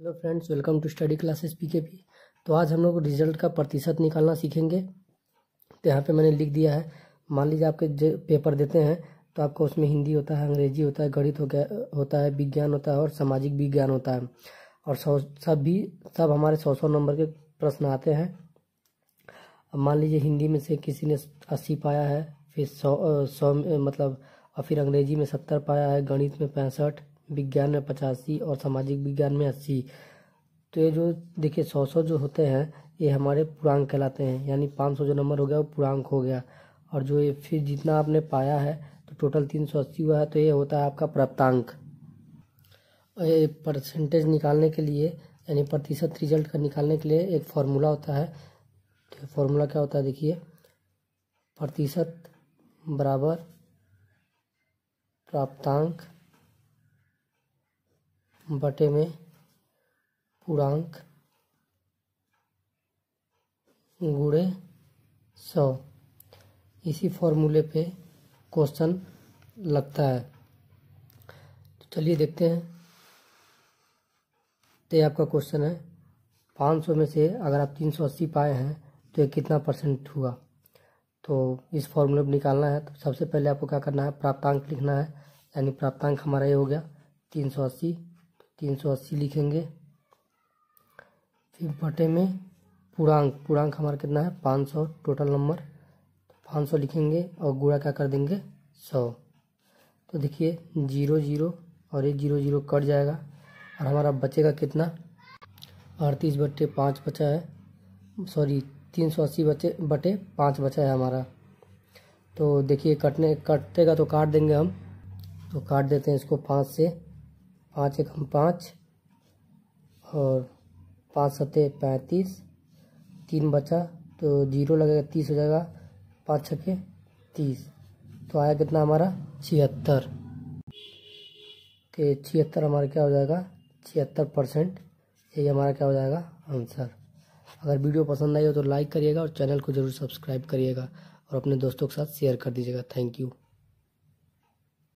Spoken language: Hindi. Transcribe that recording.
hello friends welcome to study classes PKP तो आज हम लोग रिजल्ट का प्रतिशत निकालना सीखेंगे तो यहाँ पे मैंने लिख दिया है मान लीजिए आपके जो पेपर देते हैं तो आपको उसमें हिंदी होता है अंग्रेजी होता है गणित हो गया होता है विज्ञान होता है और सामाजिक विज्ञान होता है और सौ सभी सब हमारे सौ सौ नंबर के प्रश्न आते हैं मान लीजिए हिंदी में से किसी ने अस्सी पाया है फिर सौ सौ मतलब और फिर अंग्रेजी में सत्तर पाया है गणित में पैंसठ विज्ञान में पचासी और सामाजिक विज्ञान में अस्सी तो ये जो देखिए सौ सौ जो होते हैं ये हमारे पूर्णांक कहलाते हैं यानी पाँच सौ जो नंबर हो गया वो पूर्णांक हो गया और जो ये फिर जितना आपने पाया है तो टोटल तीन सौ अस्सी हुआ है तो ये होता है आपका प्राप्तांक और ये परसेंटेज निकालने के लिए यानी प्रतिशत रिजल्ट का निकालने के लिए एक फार्मूला होता है तो फार्मूला क्या होता है देखिए प्रतिशत बराबर प्राप्तांक बटे में पूर्णांक गुड़े सौ इसी फॉर्मूले पे क्वेश्चन लगता है तो चलिए देखते हैं तो आपका क्वेश्चन है 500 में से अगर आप 380 पाए हैं तो ये कितना परसेंट हुआ तो इस फॉर्मूले पर निकालना है तो सबसे पहले आपको क्या करना है प्राप्तांक लिखना है यानी प्राप्तांक हमारा ये हो गया 380 तीन सौ अस्सी लिखेंगे फिर बटे में पूर्णांक पूर्णांक हमारा कितना है पाँच सौ टोटल नंबर पाँच सौ लिखेंगे और गुणा क्या कर देंगे सौ तो देखिए जीरो जीरो और एक जीरो जीरो कट जाएगा और हमारा बचेगा कितना अड़तीस बटे पाँच बचा है सॉरी तीन सौ अस्सी बचे बटे पाँच बचा है हमारा तो देखिए कटने कटेगा तो काट देंगे हम तो काट देते हैं इसको पाँच से पाँच एकम पाँच और पाँच सतह पैंतीस तीन बचा तो जीरो लगेगा तीस हो जाएगा पाँच छके तीस तो आया कितना हमारा छिहत्तर के छिहत्तर हमारा क्या हो जाएगा छिहत्तर परसेंट यही हमारा क्या हो जाएगा आंसर अगर वीडियो पसंद आई हो तो लाइक करिएगा और चैनल को ज़रूर सब्सक्राइब करिएगा और अपने दोस्तों के साथ शेयर कर दीजिएगा थैंक यू